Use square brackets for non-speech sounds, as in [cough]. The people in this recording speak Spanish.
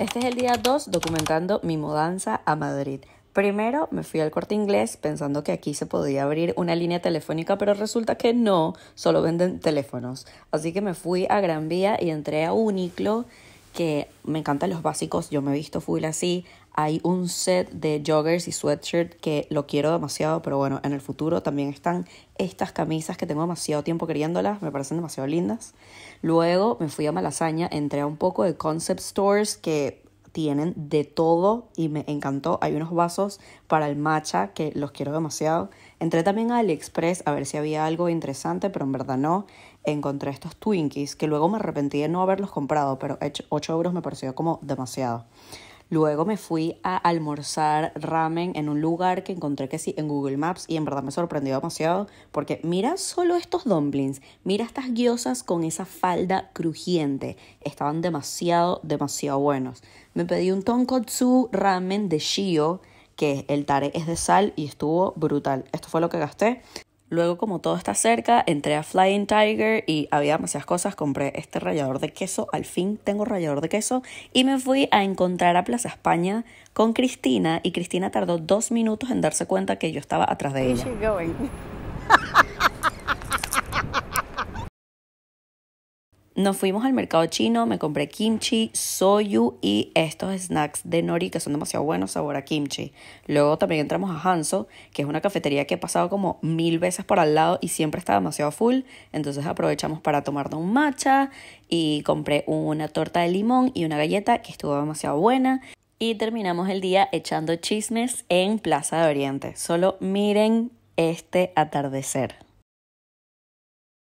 Este es el día 2 documentando mi mudanza a Madrid. Primero me fui al corte inglés pensando que aquí se podía abrir una línea telefónica, pero resulta que no, solo venden teléfonos. Así que me fui a Gran Vía y entré a Uniclo que me encantan los básicos, yo me he visto full así. Hay un set de joggers y sweatshirt que lo quiero demasiado, pero bueno, en el futuro también están estas camisas que tengo demasiado tiempo queriéndolas, me parecen demasiado lindas. Luego me fui a Malasaña, entré a un poco de concept stores que tienen de todo y me encantó. Hay unos vasos para el matcha que los quiero demasiado. Entré también a AliExpress a ver si había algo interesante, pero en verdad no. Encontré estos Twinkies que luego me arrepentí de no haberlos comprado, pero 8 euros me pareció como demasiado. Luego me fui a almorzar ramen en un lugar que encontré que sí en Google Maps y en verdad me sorprendió demasiado porque mira solo estos dumplings, mira estas guiosas con esa falda crujiente, estaban demasiado, demasiado buenos. Me pedí un tonkotsu ramen de shio que el tare es de sal y estuvo brutal. Esto fue lo que gasté. Luego, como todo está cerca, entré a Flying Tiger y había demasiadas cosas. Compré este rallador de queso, al fin tengo rallador de queso, y me fui a encontrar a Plaza España con Cristina. Y Cristina tardó dos minutos en darse cuenta que yo estaba atrás de ella. [laughs] nos fuimos al mercado chino, me compré kimchi, soyu y estos snacks de nori que son demasiado buenos, sabor a kimchi. Luego también entramos a Hanso, que es una cafetería que he pasado como mil veces por al lado y siempre está demasiado full. Entonces aprovechamos para tomarnos un matcha y compré una torta de limón y una galleta que estuvo demasiado buena. Y terminamos el día echando chismes en Plaza de Oriente. Solo miren este atardecer.